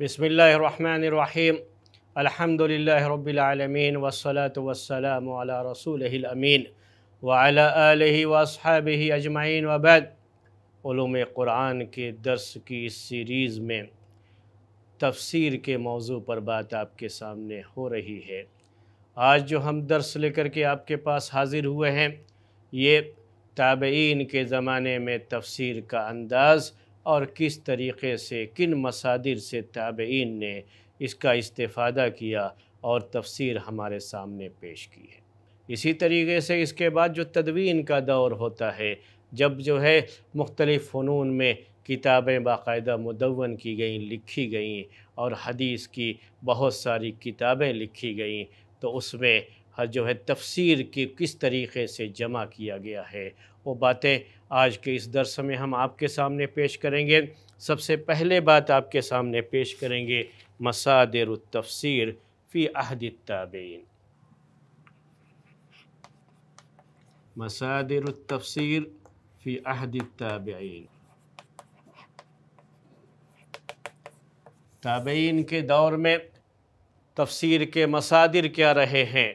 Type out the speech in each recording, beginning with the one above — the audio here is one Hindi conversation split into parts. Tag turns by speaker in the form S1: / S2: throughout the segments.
S1: बसमीम अलहमदिल्ला रबालमीन वसलात वसलाम रसूलमीन वाल वसहब अजमाइन वबैदम क़ुरान के दर्स की इस सीरीज़ में तफसीर के मौजू पर बात आपके सामने हो रही है आज जो हम दर्स लेकर के आपके पास हाज़िर हुए हैं ये ताबीन के ज़माने में तफसीर का अंदाज़ और किस तरीके से किन मसादिर से तबीन ने इसका इस्ता किया और तफसीर हमारे सामने पेश की है इसी तरीके से इसके बाद जो तदवीन का दौर होता है जब जो है मुख्तलिफ़ फ़नून में किताबें बाकायदा मुदवन की गईं लिखी गईं और हदीस की बहुत सारी किताबें लिखी गईं तो उसमें जो है तफसीर की किस तरीके से जमा किया गया है वो बातें आज के इस दरस में हम आपके सामने पेश करेंगे सबसे पहले बात आपके सामने पेश करेंगे मसादर तफसर फ़ी अहद ताबीन मसादिर फ़ी अहद ताबीन ताबीन के दौर में तफसीर के मसादिर क्या रहे हैं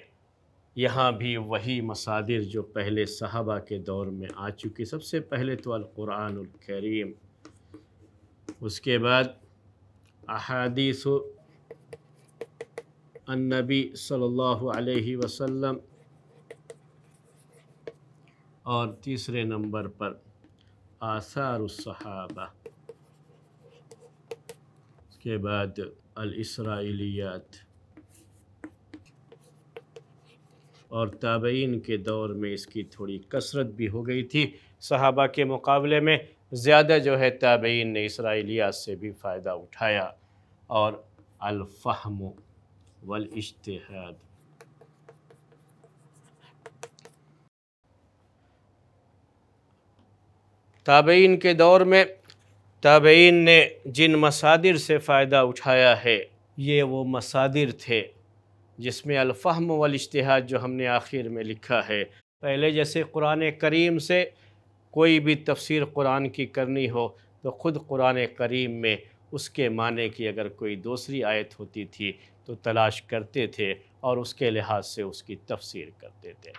S1: यहाँ भी वही मसादिर जो पहले सहाबा के दौर में आ चुकी सबसे पहले तो अलकुरान करीम उसके बाद अहादीस नबी सल्लल्लाहु अलैहि वसल्लम और तीसरे नंबर पर आसार सहाबा उसके बाद अलसराइलियात और ताबईन के दौर में इसकी थोड़ी कसरत भी हो गई थी सहाबा के मुकाबले में ज़्यादा जो है ताबईन ने इसराइलियात से भी फ़ायदा उठाया और अलफ़हम वलइश्तहाद ताबईन के दौर में ताबईन ने जिन मसादिर से फ़ायदा उठाया है ये वो मसादिर थे जिसमें अलफ़म वलश्तिहाद जो हमने आखिर में लिखा है पहले जैसे कुरान करीम से कोई भी तफसर कुरान की करनी हो तो ख़ुद कुरान करीम में उसके माने की अगर कोई दूसरी आयत होती थी तो तलाश करते थे और उसके लिहाज से उसकी तफसीर करते थे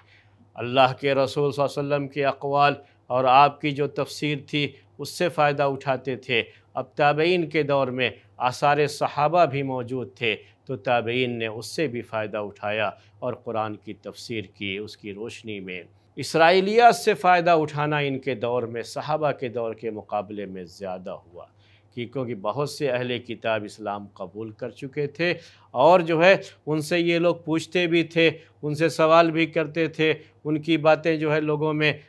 S1: अल्लाह के रसूल वसम के अकवाल और आपकी जो तफसीर थी उससे फ़ायदा उठाते थे अब तबइन के दौर में आसार सहाबा भी मौजूद थे तो ताबेन ने उससे भी फ़ायदा उठाया और कुरान की तफसीर की उसकी रोशनी में इसराइलियात से फ़ायदा उठाना इनके दौर में सहाबा के दौर के मुकाबले में ज़्यादा हुआ कि क्योंकि बहुत से अहले किताब इस्लाम कबूल कर चुके थे और जो है उनसे ये लोग पूछते भी थे उनसे सवाल भी करते थे उनकी बातें जो है लोगों में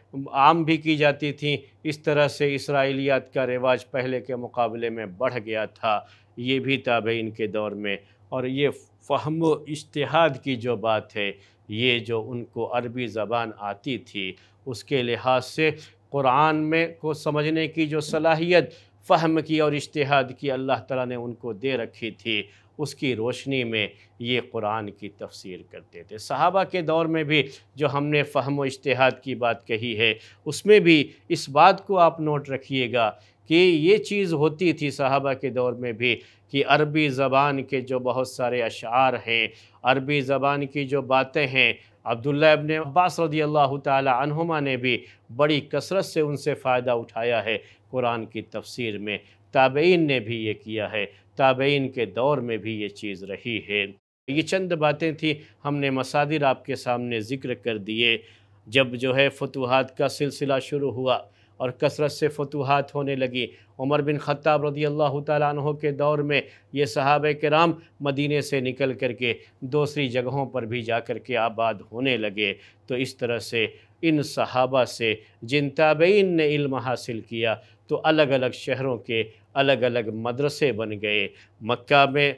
S1: आम भी की जाती थी इस तरह से इसराइलियात का रिवाज पहले के मुकाबले में बढ़ गया था ये भी ताबे इनके दौर में और ये फ़हम इश्तहाद की जो बात है ये जो उनको अरबी ज़बान आती थी उसके लिहाज से कुरान में को समझने की जो सलाहियत फ़हम की और इश्तहाद की अल्लाह ताला ने उनको दे रखी थी उसकी रोशनी में ये कुरान की तफसीर करते थे सहाबा के दौर में भी जो हमने फ़हम व इश्तहाद की बात कही है उसमें भी इस बात को आप नोट रखिएगा कि ये चीज़ होती थी साहबा के दौर में भी कि अरबी ज़बान के जो बहुत सारे अशार हैं अरबी ज़बान की जो बातें हैं अब्दुल्ला इबन अब्बास रदी अल्लाह तुमा ने भी बड़ी कसरत से उनसे फ़ायदा उठाया है कुरान की तफसीर में ताबेन ने भी ये किया है ताबेन के दौर में भी ये चीज़ रही है ये चंद बातें थी हमने मसादिर आपके सामने ज़िक्र कर दिए जब जो है फतूहत का सिलसिला शुरू हुआ और कसरत से फतूहत होने लगी उमर बिन ख़त्ताब रदी अल्लाह तह के दौर में ये सहाब कराम मदीने से निकल कर के दूसरी जगहों पर भी जा कर के आबाद होने लगे तो इस तरह से इन सहाबा से जिन ताबेन ने इल्म हासिल किया तो अलग अलग शहरों के अलग अलग मदरसे बन गए मक्का में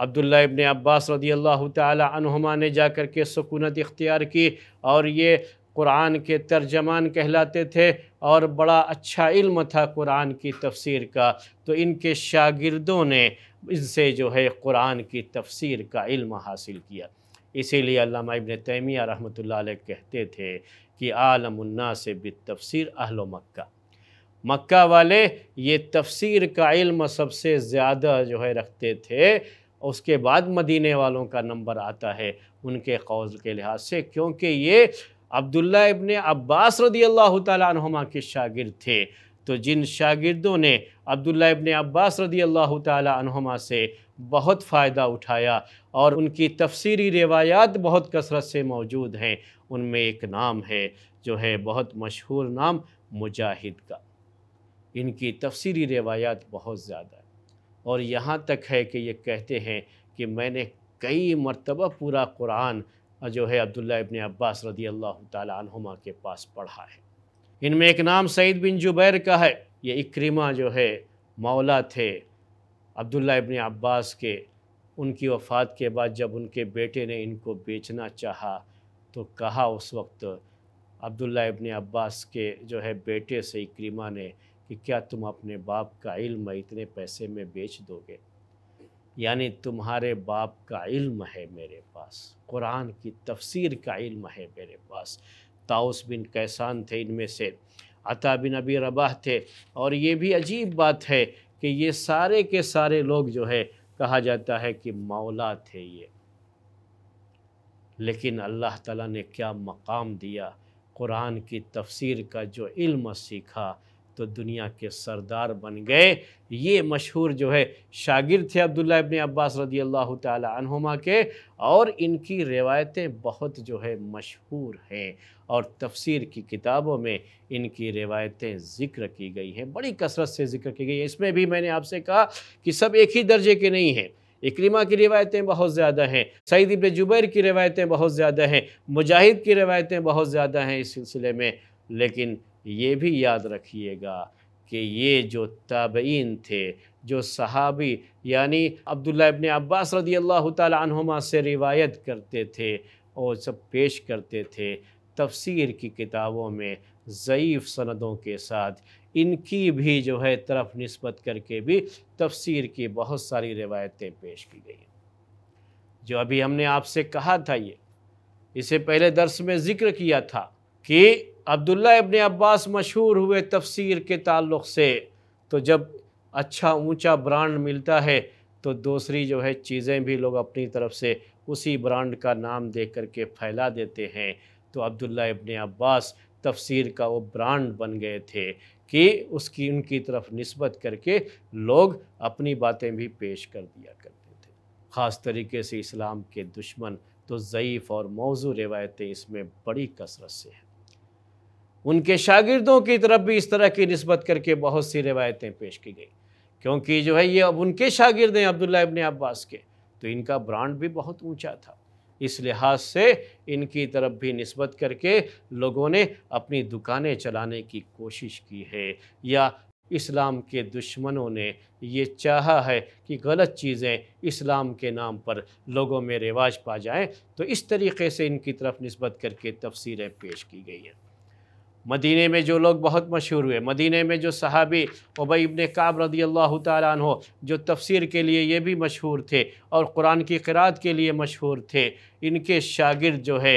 S1: अब्दुल्ला इबन अब्बास रदी अल्लाह तुमा ने जा कर के सकूनत इख्तियार की और ये कुरान के तर्जमान कहलाते थे और बड़ा अच्छा इल्म था कुरान की तफसीर का तो इनके शागिर्दों ने इनसे जो है कुरान की तफसीर का इल्म हासिल किया इसीलिए अल्लामा इबन तैमिया रहमत कहते थे कि आलमन्ना से बित तफसर अहल मक्का मक्का वाले ये तफसीर का इल्म सबसे ज़्यादा जो है रखते थे उसके बाद मदीने वालों का नंबर आता है उनके कौल के लिहाज से क्योंकि ये अब्दुल्ला इबन अब्बास रदी अल्लाह तुमा के शागिर्द थे तो जिन शागिर्दों ने अब्दुल्ला इबन अब्बास रदी अल्लाह तुमा से बहुत फ़ायदा उठाया और उनकी तफसीरी रिवायात बहुत कसरत से मौजूद हैं उनमें एक नाम है जो है बहुत मशहूर नाम मुजाहिद का इनकी तफसीरी रिवायात बहुत ज़्यादा है और यहाँ तक है कि ये कहते हैं कि मैंने कई मरतबा पूरा कुरान जो है अब्दुल्ला इबन अब्बास रदी अल्लाह तुमा के पास पढ़ा है इनमें एक नाम सईद बिन जुबैर का है ये इक्रिमा जो है मौला थे अब्दुल्ला इबन अब्बास के उनकी वफ़ात के बाद जब उनके बेटे ने इनको बेचना चाहा तो कहा उस वक्त अब्दुल्ला इबन अब्बास के जो है बेटे से इक्रिमा ने कि क्या तुम अपने बाप का इल्म इतने पैसे में बेच दोगे यानी तुम्हारे बाप का इल्म है मेरे पास कुरान की तफसीर का इल्म है मेरे पास ताउस बिन कैसान थे इनमें से अता बिन अबी रबाह थे और ये भी अजीब बात है कि ये सारे के सारे लोग जो है कहा जाता है कि मौला थे ये लेकिन अल्लाह ताला ने क्या मकाम दिया कुरान की तफसीर का जो इल्म सीखा तो दुनिया के सरदार बन गए ये मशहूर जो है शागिर थे अब्दुल्ला इबन अब्बास रदी अल्लाह तुमा के और इनकी रिवायतें बहुत जो है मशहूर हैं और तफसीर की किताबों में इनकी रिवायतें ज़िक्र की गई हैं बड़ी कसरत से ज़िक्र की गई है इसमें भी मैंने आपसे कहा कि सब एक ही दर्जे के नहीं हैं इक्रीमा की रिवायतें बहुत ज़्यादा हैं सईद इबन जुबैर की रिवायतें बहुत ज़्यादा हैं मुजाहिद की रिवायतें बहुत ज़्यादा हैं इस सिलसिले में लेकिन ये भी याद रखिएगा कि ये जो तबीन थे जो सहाबी यानी अब्दुल्ला इबन अब्बास रदी अल्लाह तुमा से रिवायत करते थे और सब पेश करते थे तफसीर की किताबों में ज़यीफ़ सनदों के साथ इनकी भी जो है तरफ नस्बत करके भी तफसीर की बहुत सारी रिवायतें पेश की गई जो अभी हमने आपसे कहा था ये इसे पहले दर्स में ज़िक्र किया था कि अब्दुल्ला इबन अब्बास मशहूर हुए तफसीर के ताल्लुक से तो जब अच्छा ऊंचा ब्रांड मिलता है तो दूसरी जो है चीज़ें भी लोग अपनी तरफ से उसी ब्रांड का नाम दे कर के फैला देते हैं तो अब्दुल्ला इबन अब्बास तफसीर का वो ब्रांड बन गए थे कि उसकी उनकी तरफ नस्बत करके लोग अपनी बातें भी पेश कर दिया करते थे ख़ास तरीके से इस्लाम के दुश्मन तो ज़यीफ़ और मौजू रवायतें इसमें बड़ी कसरत से हैं उनके शागिर्दों की तरफ भी इस तरह की नस्बत करके बहुत सी रिवायतें पेश की गई क्योंकि जो है ये अब उनके शागिर्द हैं अब्दुल्ला इबन अब्बास के तो इनका ब्रांड भी बहुत ऊंचा था इस लिहाज से इनकी तरफ भी नस्बत करके लोगों ने अपनी दुकानें चलाने की कोशिश की है या इस्लाम के दुश्मनों ने ये चाहा है कि गलत चीज़ें इस्लाम के नाम पर लोगों में रिवाज पा जाएं तो इस तरीके से इनकी तरफ नस्बत करके तफसीरें पेश की गई हैं मदीने में जो लोग बहुत मशहूर हुए मदीने में जो सहाबी उबई इबन काब रदी अल्लाह तहो जो तफसीर के लिए ये भी मशहूर थे और कुरान की किरात के लिए मशहूर थे इनके शागिर्द जो है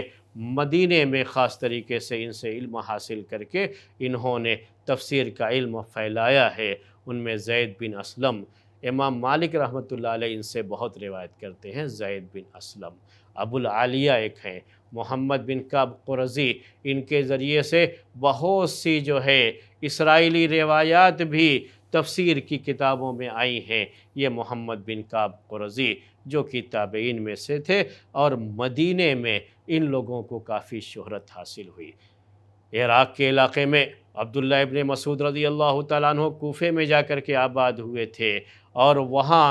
S1: मदीने में ख़ास तरीके से इनसे इल्म हासिल करके इन्होंने तफसीर का इल्म फैलाया है उनमें जैद बिन असलम इमाम मालिक रहमत इनसे बहुत रिवायत करते हैं जैद बिन असलम अबुल आलिया एक हैं मोहम्मद बिन कब कुरज़ी इनके ज़रिए से बहुत सी जो है इसराइली रिवायात भी तफसीर की किताबों में आई हैं ये मोहम्मद बिन काब कुरज़ी जो कि ताबेन में से थे और मदीने में इन लोगों को काफ़ी शहरत हासिल हुई इराक़ के इलाके में अब्दुल्ला इबन मसूद रज़ी अल्लाह तु कोफ़े में जा कर के आबाद हुए थे और वहाँ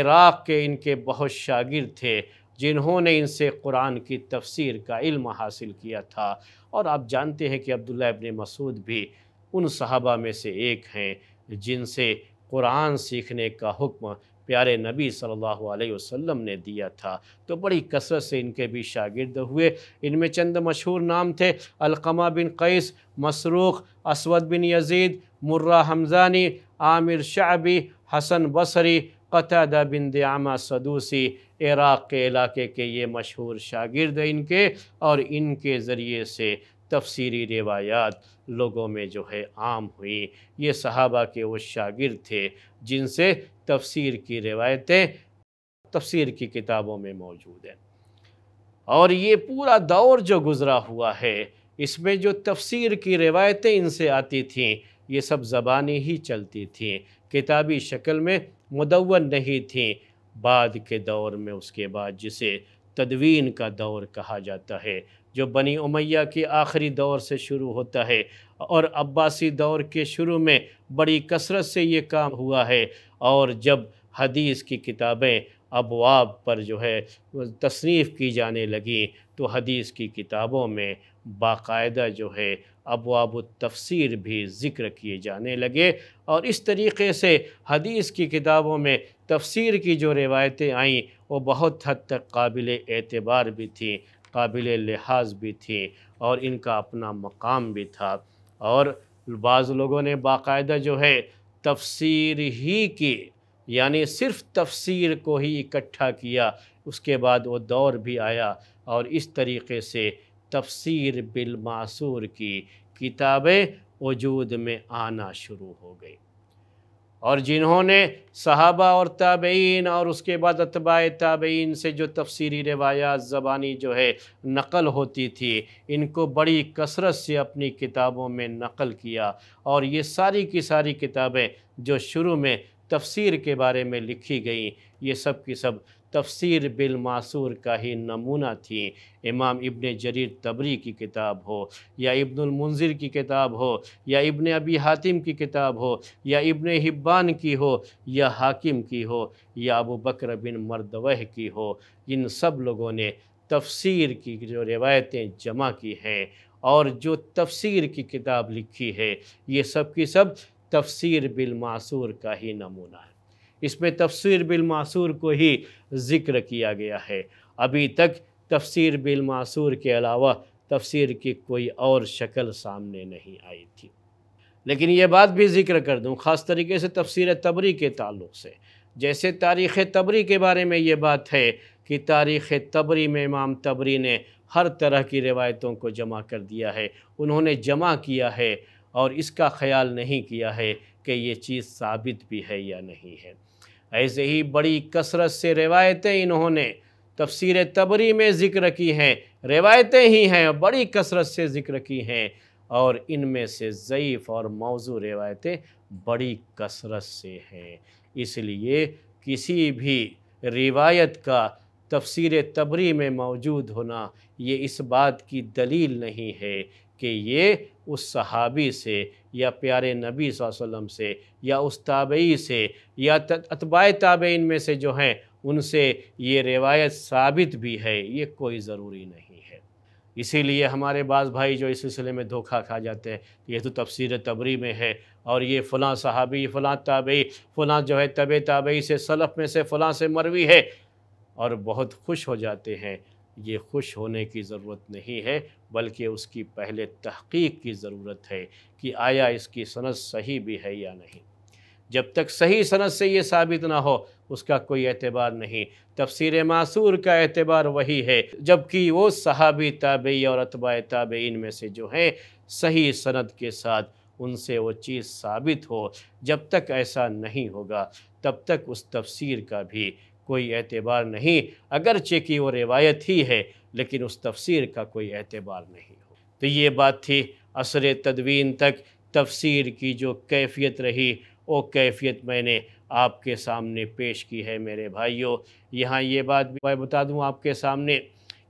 S1: इराक़ के इनके बहुत शागिर थे जिन्होंने इनसे कुरान की तफसीर का इल्म हासिल किया था और आप जानते हैं कि अब्दुल्ला इब्ने मसूद भी उन सहाबा में से एक हैं जिनसे कुरान सीखने का हुक्म प्यारे नबी सल्लल्लाहु अलैहि वसल्लम ने दिया था तो बड़ी कसरत से इनके भी शागिर्द हुए इनमें चंद मशहूर नाम थे अलकमा बिन कैस मसरूख असवद बिन यजीद मुर्रा हमजानी आमिर शाबी हसन बसरी कतादा बिन दयामा सदूसी इराक़ के इलाके के ये मशहूर शागिर्द हैं इनके और इनके ज़रिए से तफसीरी रिवायात लोगों में जो है आम हुई ये सहाबा के वो शागिर्द थे जिनसे तफसीर की रिवायतें तफसीर की किताबों में मौजूद हैं और ये पूरा दौर जो गुज़रा हुआ है इसमें जो तफसीर की रिवायतें इनसे आती थीं ये सब ज़बानी ही चलती थीं किताबी शक्ल में मुदवन नहीं थी बाद के दौर में उसके बाद जिसे तदवीन का दौर कहा जाता है जो बनी उमैया के आखिरी दौर से शुरू होता है और अब्बासी दौर के शुरू में बड़ी कसरत से ये काम हुआ है और जब हदीस की किताबें अबवाब पर जो है तसनीफ़ की जाने लगी तो हदीस की किताबों में बाकायदा जो है अबवाब तफसीर भी ज़िक्र किए जाने लगे और इस तरीके से हदीस की किताबों में तफसीर की जो रिवायतें आईं वो बहुत हद तक काबिल एतबार भी थी काबिल लिहाज भी थी और इनका अपना मकाम भी था और बाज़ लोगों ने बाकायदा जो है तफसीर ही की यानी सिर्फ तफसीर को ही इकट्ठा किया उसके बाद वो दौर भी आया और इस तरीके से तफसीर बिल मासूर की किताबें वजूद में आना शुरू हो गई और जिन्होंने सहाबा और ताबेन और उसके बाद अतबा ताबेन से जो तफसीरी रवायात ज़बानी जो है नकल होती थी इनको बड़ी कसरत से अपनी किताबों में नकल किया और ये सारी की सारी किताबें जो शुरू में तफसीर के बारे में लिखी गई ये सब की सब तफसीर बिलमासूर का ही नमूना थी इमाम इबन जरीर तबरी की किताब हो या इब्नुल मुंजिर की किताब हो या इबन अबी हातिम की किताब हो या इबन हिब्बान की हो या हाकिम की हो या अबू बकर बिन मरदवह की हो इन सब लोगों ने तफसीर की जो रिवायतें जमा की हैं और जो तफसीर की किताब लिखी है ये सब की सब तफसीर बिलमासूर का ही नमूना है इसमें तफसीर बिलमासूर को ही ज़िक्र किया गया है अभी तक तफसीर बिलमासूर के अलावा तफसीर की कोई और शक्ल सामने नहीं आई थी लेकिन ये बात भी ज़िक्र कर दूँ ख़ास तरीके से तफसर तबरी के ताल्लुक से जैसे तारीख़ तबरी के बारे में ये बात है कि तारीख़ तबरी में इमाम तबरी ने हर तरह की रिवायतों को जमा कर दिया है उन्होंने जमा किया है और इसका ख्याल नहीं किया है कि ये चीज़ साबित भी है या नहीं है ऐसे ही बड़ी कसरत से रिवायतें इन्होंने तफसीर तबरी में ज़िक्र की हैं रिवायतें ही हैं बड़ी कसरत से ज़िक्र की हैं और इनमें से ज़यीफ़ और मौजू रिवायतें बड़ी कसरत से हैं इसलिए किसी भी रिवायत का तफसीर तबरी में मौजूद होना ये इस बात की दलील नहीं है कि ये उस सहाबी से या प्यारे नबी वसल्लम से या उस ताबई से या अतबाए ताबेन में से जो हैं उनसे ये रिवायत साबित भी है ये कोई ज़रूरी नहीं है इसीलिए हमारे बाज़ भाई जो इस सिलसिले में धोखा खा जाते हैं ये तो तफसर तबरी में है और ये फ़लाँ सहाबी फ़लाँ ताबई फ़लाँ जो है तब ताबई से सलफ़ में से फ़लाँ से मरवी है और बहुत खुश हो जाते हैं ये खुश होने की ज़रूरत नहीं है बल्कि उसकी पहले तहकीक की ज़रूरत है कि आया इसकी सनद सही भी है या नहीं जब तक सही सनद से ये साबित ना हो उसका कोई एतबार नहीं तफसर मासूर का एतबार वही है जबकि वो सहाबी ताबई और अतबा ताबीन में से जो हैं सही सनद के साथ उनसे वो चीज़ साबित हो जब तक ऐसा नहीं होगा तब तक उस तफसीर का भी कोई एतबार नहीं अगरचे की वो रिवायत ही है लेकिन उस तफसीर का कोई एतबार नहीं हो तो ये बात थी असर तदवीन तक तफसीर की जो कैफियत रही वो कैफियत मैंने आपके सामने पेश की है मेरे भाइयों यहाँ ये बात भी मैं बता दूँ आपके सामने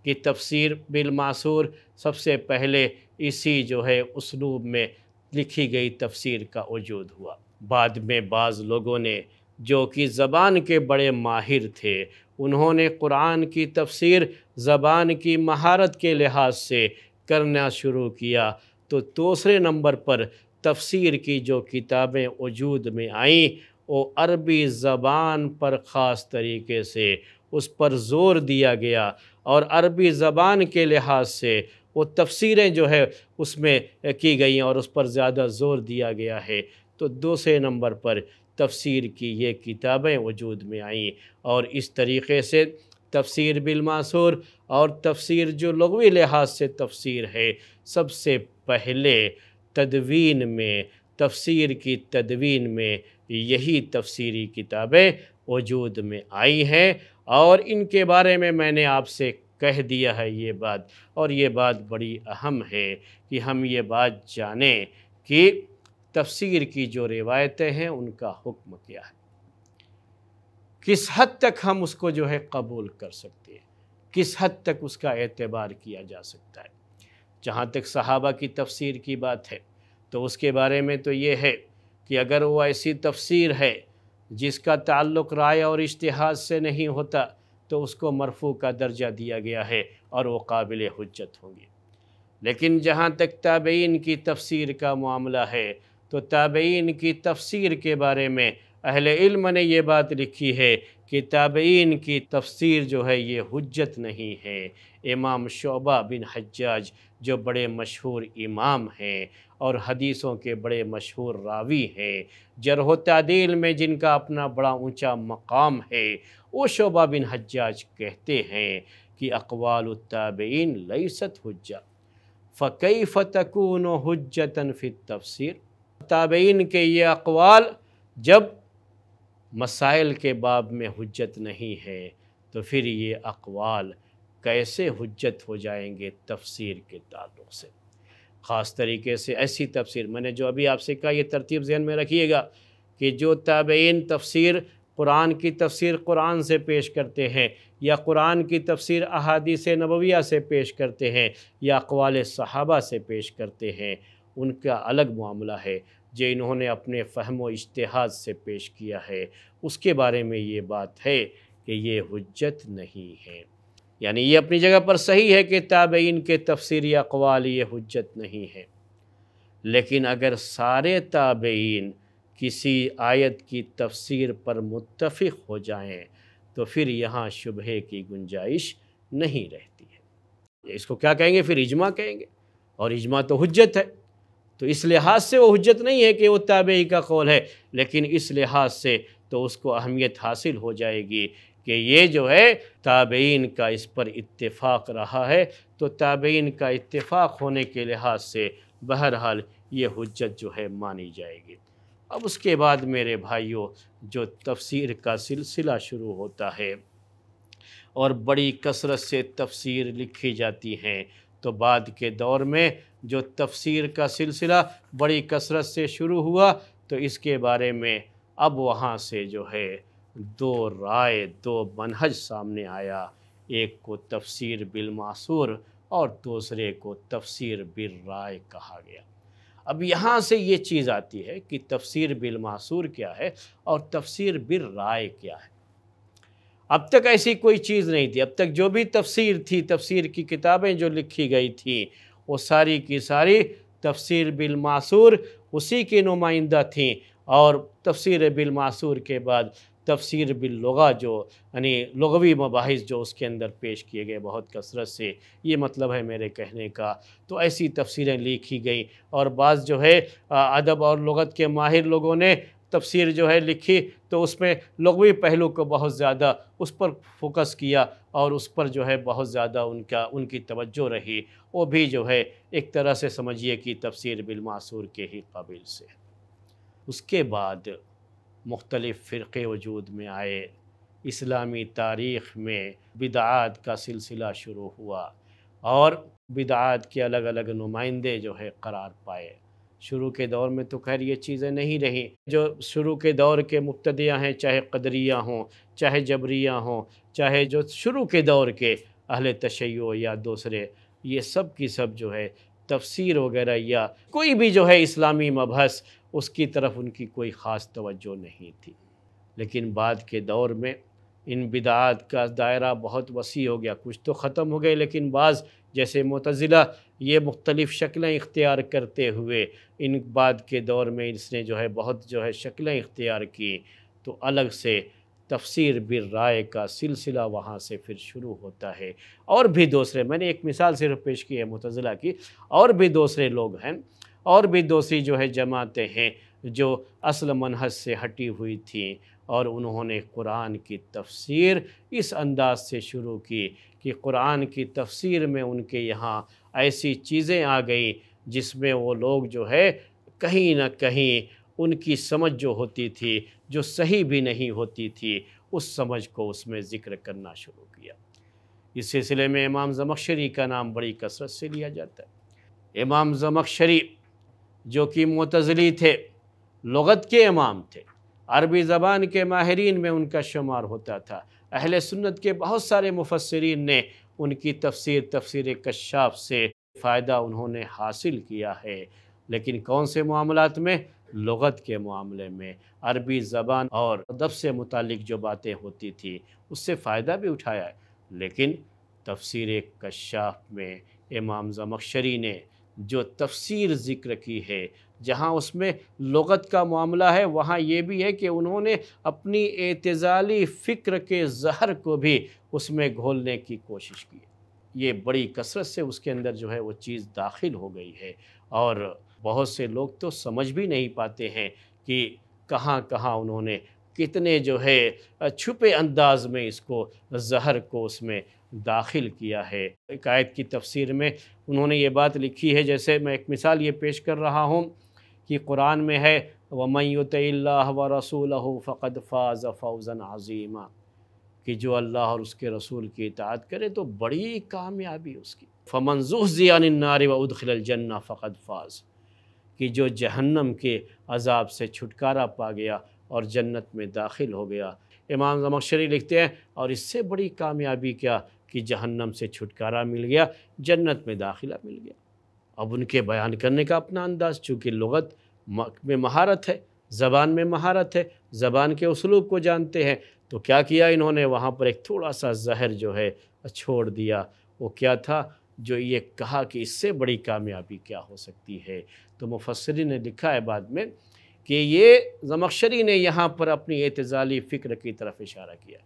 S1: कि तफसीर बिलमासूर सबसे पहले इसी जो है उसलूब में लिखी गई तफसीर का वजूद हुआ बाद में बाज़ लोगों ने जो कि ज़बान के बड़े माहिर थे उन्होंने कुरान की तफसीर ज़बान की महारत के लिहाज से करना शुरू किया तो दूसरे नंबर पर तफसीर की जो किताबें वजूद में आईं वो अरबी ज़बान पर ख़ास तरीके से उस पर ज़ोर दिया गया और अरबी ज़बान के लिहाज से वो तफसीरें जो है उसमें की गई और उस पर ज़्यादा ज़ोर दिया गया है तो दूसरे नंबर पर तफसीर की ये किताबें वजूद में आईं और इस तरीक़े से तफसीर बिलमासूर और तफसीर जो लगवी लिहाज से तफसीर है सबसे पहले तदवीन में तफसीर की तदवीन में यही तफसीरी किताबें वजूद में आई हैं और इनके बारे में मैंने आपसे कह दिया है ये बात और ये बात बड़ी अहम है कि हम ये बात जानें कि तफसीर की जो रिवायतें हैं उनका हुक्म क्या है किस हद तक हम उसको जो है कबूल कर सकते हैं किस हद तक उसका एतबार किया जा सकता है जहाँ तक सहाबा की तफसीर की बात है तो उसके बारे में तो ये है कि अगर वो ऐसी तफसीर है जिसका ताल्लुक़ राय और इश्तहाज से नहीं होता तो उसको मरफू का दर्जा दिया गया है और वो काबिल हजत होंगे लेकिन जहाँ तक ताबेन की तफसीर का मामला है तो ताबईन की तफसीर के बारे में अहले इल्म ने यह बात लिखी है कि ताबईन की तफसीर जो है ये हजत नहीं है इमाम शोबा बिन हज्जाज जो बड़े मशहूर इमाम हैं और हदीसों के बड़े मशहूर रावी हैं जरह तदील में जिनका अपना बड़ा ऊंचा मकाम है वो शोबा बिन हज्जाज कहते हैं कि अकवाल ताबईन लईसत हजा फ़कई फ़तकून हजतन फ़िर तफसर तबीन के ये अकवाल जब मसाइल के बाब में हजत नहीं है तो फिर ये अकवाल कैसे हजत हो जाएंगे तफसीर के तल्लुक से ख़ास तरीके से ऐसी तफसीर मैंने जो अभी आपसे कहा यह तरतीब जहन में रखिएगा कि जो तबीन तफसीर कुरान की तफसीर कुरान से पेश करते हैं या कुरान की तफसीर अहादीस नबविया से पेश करते हैं या अकवाल सहाबा से पेश करते हैं उनका अलग मामला है जो इन्होंने अपने फ़हम व इश्तहाद से पेश किया है उसके बारे में ये बात है कि ये हजत नहीं है यानी ये अपनी जगह पर सही है कि ताबेन के तफसरी अकवाल ये हजत नहीं है लेकिन अगर सारे ताबेन किसी आयत की तफसीर पर मुतफ़ हो जाएं तो फिर यहाँ शुबहे की गुंजाइश नहीं रहती है इसको क्या कहेंगे फिर इजमा कहेंगे और इजमा तो हजत है तो इस लिहाज से वो हजत नहीं है कि वो ताबी का कौल है लेकिन इस लिहाज से तो उसको अहमियत हासिल हो जाएगी कि ये जो है ताबेन का इस पर इतफाक़ रहा है तो ताबेन का इतफ़ाक़ होने के लिहाज से बहरहाल ये हजत जो है मानी जाएगी अब उसके बाद मेरे भाइयों जो तफसीर का सिलसिला शुरू होता है और बड़ी कसरत से तफसीर लिखी जाती हैं तो बाद के दौर में जो तफसीर का सिलसिला बड़ी कसरत से शुरू हुआ तो इसके बारे में अब वहाँ से जो है दो राय दो मनहज सामने आया एक को तफसीर बिलमासूर और दूसरे को तफसीर बिल राय कहा गया अब यहाँ से ये चीज़ आती है कि तफसीर बिलमासूर क्या है और तफसीर बिल राय क्या है अब तक ऐसी कोई चीज़ नहीं थी अब तक जो भी तफसीर थी तफसीर की किताबें जो लिखी गई थी वो सारी की सारी तफसीर बिलमासूर उसी की नुमाइंदा थी और तफसीर बिलमासूर के बाद तफसीर बिल्लगा जो यानी लगवी मबाहिस जो उसके अंदर पेश किए गए बहुत कसरत से ये मतलब है मेरे कहने का तो ऐसी तफसीरें लिखी गई और बाज़ जो है अदब और लगत के माहिर लोगों ने तफसीर जो है लिखी तो उसमें लघवी पहलू को बहुत ज़्यादा उस पर फोकस किया और उस पर जो है बहुत ज़्यादा उनका उनकी तवज्जो रही वो भी जो है एक तरह से समझिए कि तफसीर बिलमासूर के ही काबिल से उसके बाद मुख्तलिफ़ फ़िरक़े वजूद में आए इस्लामी तारीख़ में बिदात का सिलसिला शुरू हुआ और बिदात के अलग अलग नुमाइंदे जो है करार पाए शुरू के दौर में तो खैर ये चीज़ें नहीं रहीं जो शुरू के दौर के मुबतदियाँ हैं चाहे कदरिया हों चाहे जबरिया हों चाहे जो शुरू के दौर के अहल तशैय या दूसरे ये सब की सब जो है तफसीर वगैरह या कोई भी जो है इस्लामी मबहस उसकी तरफ उनकी कोई ख़ास तवज्जो नहीं थी लेकिन बाद के दौर में इन बिदात का दायरा बहुत वसी हो गया कुछ तो ख़त्म हो गए लेकिन बाज़ जैसे मतज़िला ये मुख्तलिफ़ शक्लें इख्तियार करते हुए इन बाद के दौर में इसने जो है बहुत जो है शक्लें इख्तियार की तो अलग से तफसीर बिर राय का सिलसिला वहाँ से फिर शुरू होता है और भी दूसरे मैंने एक मिसाल सिर्फ पेश की है मुतज़िला की और भी दूसरे लोग हैं और भी दूसरी जो है जमातें हैं जो असल मनहज से हटी हुई थी और उन्होंने कुरान की तफसीर इस अंदाज से शुरू की कि कुरान की तफसीर में उनके यहाँ ऐसी चीज़ें आ गई जिसमें वो लोग जो है कहीं ना कहीं उनकी समझ जो होती थी जो सही भी नहीं होती थी उस समझ को उसमें ज़िक्र करना शुरू किया इस सिलसिले में इमाम जमक्शरी का नाम बड़ी कसरत से लिया जाता है इमाम जमक्शरी जो कि मतजली थे लगत के इमाम थे अरबी ज़बान के माहरीन में उनका शुमार होता था अहल सुन्नत के बहुत सारे मुफसरीन ने उनकी तफसीर तफसीर कशाफ से फ़ायदा उन्होंने हासिल किया है लेकिन कौन से मामलों में लगत के मामले में अरबी ज़बान और अदब से मुतक जो बातें होती थी उससे फ़ायदा भी उठाया है लेकिन तफसीर कश्याप में इमाम जमक्शरी ने जो तफसीर ज़िक्र की है जहाँ उसमें लगत का मामला है वहाँ ये भी है कि उन्होंने अपनी एतज़ाली फ़िक्र के जहर को भी उसमें घोलने की कोशिश की ये बड़ी कसरत से उसके अंदर जो है वो चीज़ दाखिल हो गई है और बहुत से लोग तो समझ भी नहीं पाते हैं कि कहाँ कहाँ उन्होंने कितने जो है छुपे अंदाज में इसको जहर को उसमें दाखिल किया है एक आयत की तफसीर में उन्होंने ये बात लिखी है जैसे मैं एक मिसाल ये पेश कर रहा हूँ कि कुरान में है वमयुत व रसूल फ़क़द फ़ाज़ फ़ौज़न अजीमा कि जो अल्लाह और उसके रसूल की इतात करे तो बड़ी कामयाबी उसकी फमनजूह ज़ियानार व उदखिलजन्ना फ़क़द फ़ाज कि जो जहन्नम के अजाब से छुटकारा पा गया और जन्नत में दाखिल हो गया इमाम जमक्शरी लिखते हैं और इससे बड़ी कामयाबी क्या कि जहन्नम से छुटकारा मिल गया जन्नत में दाखिला मिल गया अब उनके बयान करने का अपना अंदाज चूँकि लगत में महारत है ज़बान में महारत है ज़बान के उसलूब को जानते हैं तो क्या किया इन्होंने वहाँ पर एक थोड़ा सा जहर जो है छोड़ दिया वो क्या था जो ये कहा कि इससे बड़ी कामयाबी क्या हो सकती है तो मुफसरी ने लिखा है बाद में कि ये जमक्शरी ने यहाँ पर अपनी एतज़ाली फ़िक्र की तरफ इशारा किया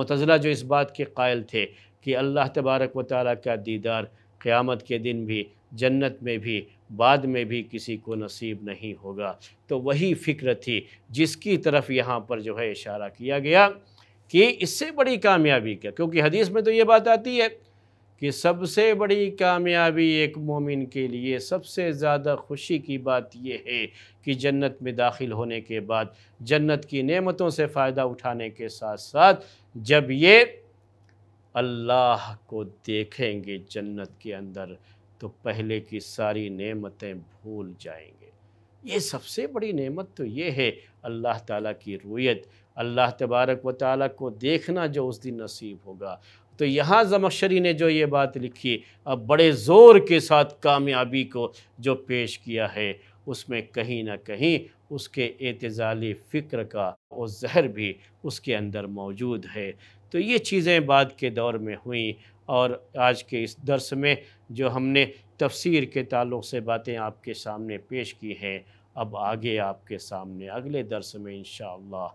S1: मतजला जो इस बात के कायल थे कि अल्लाह तबारक व ताली का दीदार क़्यामत के दिन भी जन्नत में भी बाद में भी किसी को नसीब नहीं होगा तो वही फ़िक्र थी जिसकी तरफ यहाँ पर जो है इशारा किया गया कि इससे बड़ी कामयाबी क्या क्योंकि हदीस में तो ये बात आती है कि सबसे बड़ी कामयाबी एक मोमिन के लिए सबसे ज़्यादा खुशी की बात यह है कि जन्नत में दाखिल होने के बाद जन्नत की नेमतों से फ़ायदा उठाने के साथ साथ जब ये अल्लाह को देखेंगे जन्नत के अंदर तो पहले की सारी नेमतें भूल जाएंगे ये सबसे बड़ी नेमत तो ये है अल्लाह ताला की रूयत अल्लाह तबारक व ताली को देखना जो उस दिन नसीब होगा तो यहाँ जमक्शरी ने जो ये बात लिखी अब बड़े ज़ोर के साथ कामयाबी को जो पेश किया है उसमें कहीं ना कहीं उसके एतज़ाली फ़िक्र का वो जहर भी उसके अंदर मौजूद है तो ये चीज़ें बाद के दौर में हुई और आज के इस दर्स में जो हमने तफसीर के ताल्लुक से बातें आपके सामने पेश की हैं अब आगे आपके सामने अगले दर्स में इन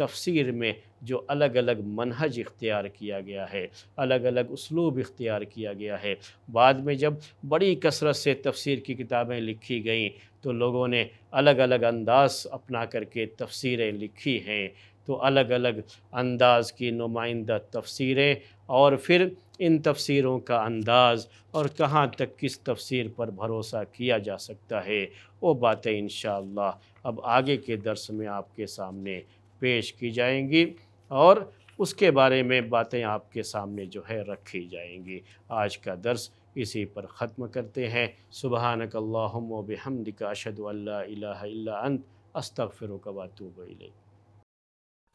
S1: तफसीर में जो अलग अलग मनहज इख्तियार किया गया है अलग अलग उसलूब इख्तियार किया गया है बाद में जब बड़ी कसरत से तफसीर की किताबें लिखी गईं तो लोगों ने अलग अलग अंदाज अपना करके तफसीरें लिखी हैं तो अलग अलग अंदाज की नुमाइंदा तफसीरें और फिर इन तफसीरों का अंदाज़ और कहाँ तक किस तफसीर पर भरोसा किया जा सकता है वो बातें इन अब आगे के दर्स में आपके सामने पेश की जाएंगी और उसके बारे में बातें आपके सामने जो है रखी जाएंगी आज का दर्स इसी पर ख़त्म करते हैं सुबहानक बिहमदिका अशद अल्ला अंत अस्तफ़िर कबातूब